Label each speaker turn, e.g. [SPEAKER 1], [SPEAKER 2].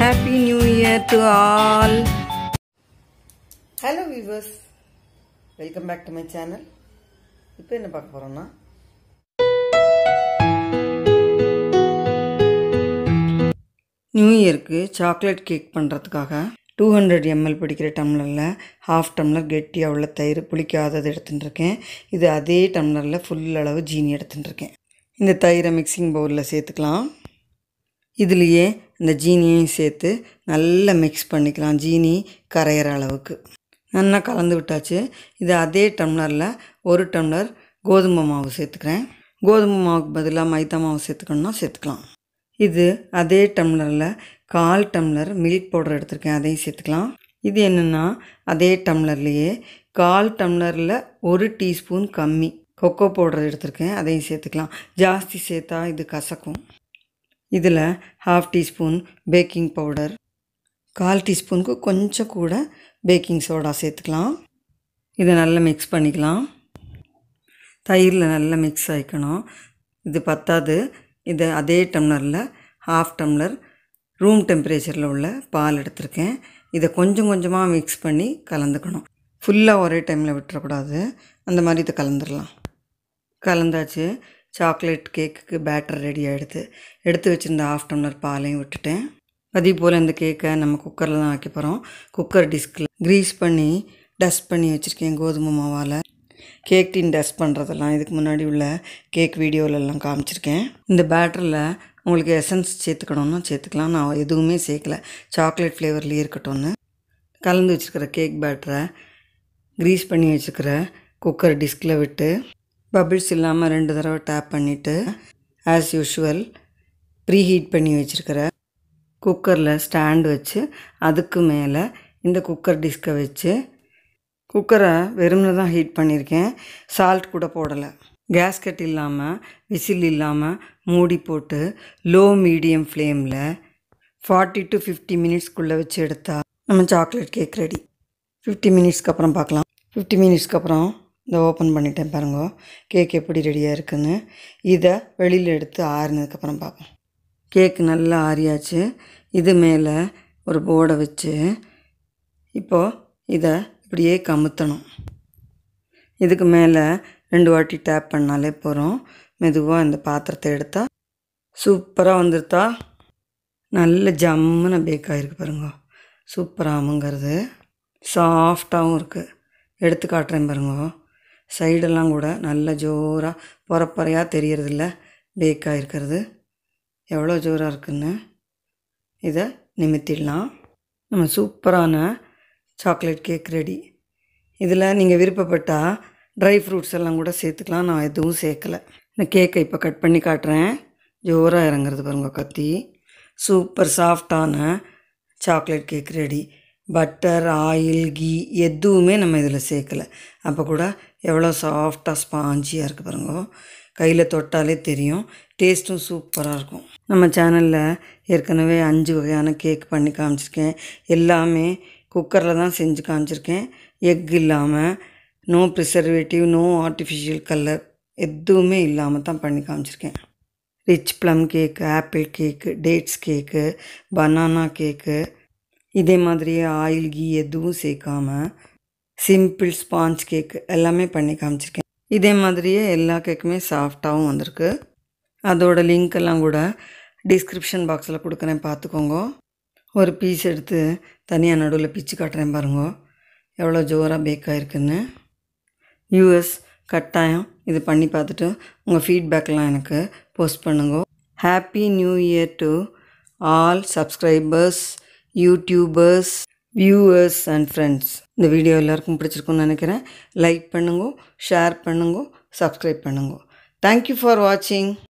[SPEAKER 1] happy new year to all hello viewers welcome back to my channel இப்போ என்ன பார்க்க போகிறோன்னா நியூ இயருக்கு சாக்லேட் கேக் பண்ணுறதுக்காக டூ ஹண்ட்ரட் எம்எல் பிடிக்கிற டம்ளரில் ஹாஃப் டம்ளர் கெட்டியாக உள்ள தயிர் புளிக்காதது எடுத்துட்டுருக்கேன் இது அதே டம்ளரில் ஃபுல் அளவு ஜீனி எடுத்துட்டுருக்கேன் இந்த தயிரை மிக்சிங் பவுலில் சேர்த்துக்கலாம் இதுலேயே இந்த ஜீனியையும் சேர்த்து நல்லா மிக்ஸ் பண்ணிக்கலாம் ஜீனி கரையிற அளவுக்கு நல்லா கலந்து விட்டாச்சு இது அதே டம்ளரில் ஒரு டம்ளர் கோதுமை மாவு சேர்த்துக்கிறேன் கோதுமை மாவுக்கு பதிலாக மைதா மாவு சேர்த்துக்கணும்னா சேர்த்துக்கலாம் இது அதே டம்ளரில் கால் டம்ளர் மில்க் பவுடர் எடுத்திருக்கேன் அதையும் சேர்த்துக்கலாம் இது என்னென்னா அதே டம்ளர்லேயே கால் டம்ளரில் ஒரு டீஸ்பூன் கம்மி கொக்கோ பவுடர் எடுத்திருக்கேன் அதையும் சேர்த்துக்கலாம் ஜாஸ்தி சேர்த்தா இது கசக்கும் இதில் ஹாஃப் டீஸ்பூன் பேக்கிங் பவுடர் கால் டீஸ்பூனுக்கு கொஞ்சம் கூட பேக்கிங் சோடா சேர்த்துக்கலாம் இதை நல்லா மிக்ஸ் பண்ணிக்கலாம் தயிரில் நல்லா மிக்ஸ் ஆகிக்கணும் இது பத்தாது இதை அதே டம்ளரில் ஹாஃப் டம்ளர் ரூம் டெம்பரேச்சரில் உள்ள பால் எடுத்திருக்கேன் இதை கொஞ்சம் கொஞ்சமாக மிக்ஸ் பண்ணி கலந்துக்கணும் ஃபுல்லாக ஒரே டைமில் விட்டுறக்கூடாது அந்த மாதிரி இதை கலந்துடலாம் கலந்தாச்சு சாக்லேட் கேக்குக்கு பேட்டர் ரெடி ஆகிடுது எடுத்து வச்சுருந்த ஆஃப் டம்ளர் பாலையும் விட்டுட்டேன் அதே போல் இந்த கேக்கை நம்ம குக்கரில் தான் வைக்க போகிறோம் குக்கர் டிஸ்கில் க்ரீஸ் பண்ணி டஸ்ட் பண்ணி வச்சுருக்கேன் கோதுமை மாவால் கேக் டீன் டஸ்ட் பண்ணுறதெல்லாம் இதுக்கு முன்னாடி உள்ள கேக் வீடியோவிலலாம் காமிச்சிருக்கேன் இந்த பேட்டரில் உங்களுக்கு எசன்ஸ் சேர்த்துக்கணும்னா சேர்த்துக்கலாம் நான் எதுவுமே சேர்க்கல சாக்லேட் ஃப்ளேவர்லேயே இருக்கட்டும்னு கலந்து வச்சுருக்கிற கேக் பேட்டரை க்ரீஸ் பண்ணி வச்சுருக்கிற குக்கர் டிஸ்கில் விட்டு பபிள்ஸ் இல்லாமல் ரெண்டு தடவை டேப் பண்ணிவிட்டு ஆஸ் யூஷுவல் ப்ரீ ஹீட் பண்ணி வச்சுருக்கிற குக்கரில் ஸ்டாண்டு வச்சு அதுக்கு மேலே இந்த குக்கர் டிஸ்கை வச்சு குக்கரை வெறும்னு தான் ஹீட் பண்ணியிருக்கேன் சால்ட் கூட போடலை கேஸ்கட் இல்லாமல் விசில் இல்லாமல் மூடி போட்டு லோ மீடியம் ஃப்ளேமில் ஃபார்ட்டி டு ஃபிஃப்டி மினிட்ஸ்க்குள்ளே வச்சு எடுத்தால் நம்ம சாக்லேட் கேக் ரெடி ஃபிஃப்டி மினிட்ஸ்க்கு அப்புறம் பார்க்கலாம் ஃபிஃப்டி மினிட்ஸ்க்கு அப்புறம் இந்த ஓப்பன் பண்ணிட்டேன் பாருங்க கேக் எப்படி ரெடியாக இருக்குன்னு இதை வெளியில் எடுத்து ஆறுனதுக்கப்புறம் பார்ப்போம் கேக் நல்லா ஆறியாச்சு இது மேலே ஒரு போர்டை வச்சு இப்போது இதை இப்படியே கமுத்தணும் இதுக்கு மேலே ரெண்டு வாட்டி டேப் பண்ணாலே போகிறோம் மெதுவாக இந்த பாத்திரத்தை எடுத்தால் சூப்பராக வந்துருத்தா நல்ல ஜம்முன்னு பேக் ஆகிருக்கு பாருங்க சூப்பராக அமுங்கிறது சாஃப்டாகவும் இருக்குது எடுத்து காட்டுறேன் பாருங்க சைடெல்லாம் கூட நல்ல ஜோராக பொறப்பறையாக தெரியறதில்ல பேக்காக இருக்கிறது எவ்வளோ ஜோராக இருக்குன்னு இதை நிமித்திடலாம் நம்ம சூப்பரான சாக்லேட் கேக் ரெடி இதில் நீங்கள் விருப்பப்பட்டால் ட்ரை ஃப்ரூட்ஸ் எல்லாம் கூட சேர்த்துக்கலாம் நான் எதுவும் சேர்க்கலை இந்த கேக்கை இப்போ கட் பண்ணி காட்டுறேன் ஜோராக இறங்குறது பாருங்கள் கத்தி சூப்பர் சாஃப்டான chocolate cake ready butter oil ghee எதுவுமே நம்ம இதில் சேர்க்கலை அப்போ கூட எவ்வளோ சாஃப்டாக ஸ்பாஞ்சியாக இருக்குது பாருங்க கையில் தொட்டாலே தெரியும் டேஸ்ட்டும் சூப்பராக இருக்கும் நம்ம சேனலில் ஏற்கனவே அஞ்சு வகையான கேக் பண்ணி காமிச்சிருக்கேன் எல்லாமே குக்கரில் தான் செஞ்சு காமிச்சிருக்கேன் எக் இல்லாமல் no preservative no artificial colour எதுவுமே இல்லாமல் தான் பண்ணி காமிச்சிருக்கேன் rich plum cake apple cake dates cake banana cake இதே மாதிரியே ஆயில் கீ எதுவும் சேர்க்காமல் சிம்பிள் ஸ்பாஞ்ச் கேக் எல்லாமே பண்ணி காமிச்சிருக்கேன் இதே மாதிரியே எல்லா கேக்குமே சாஃப்டாகவும் வந்திருக்கு அதோட லிங்க் எல்லாம் கூட டிஸ்கிரிப்ஷன் பாக்ஸில் கொடுக்குறேன் பார்த்துக்கோங்க ஒரு பீஸ் எடுத்து தனியாக நடுவில் பிச்சு காட்டுறேன் பாருங்க எவ்வளோ ஜோராக பேக் ஆகிருக்குன்னு யூஎஸ் கட்டாயம் இது பண்ணி பார்த்துட்டு உங்கள் ஃபீட்பேக்கெலாம் எனக்கு போஸ்ட் பண்ணுங்க happy new year to all subscribers youtubers viewers and friends இந்த வீடியோ எல்லாருக்கும் பிடிச்சிருக்கும்னு நினைக்கிறேன் லைக் பண்ணுங்க ஷேர் பண்ணுங்க சப்ஸ்கிரைப் பண்ணுங்க தேங்க்யூ ஃபார் வாட்சிங்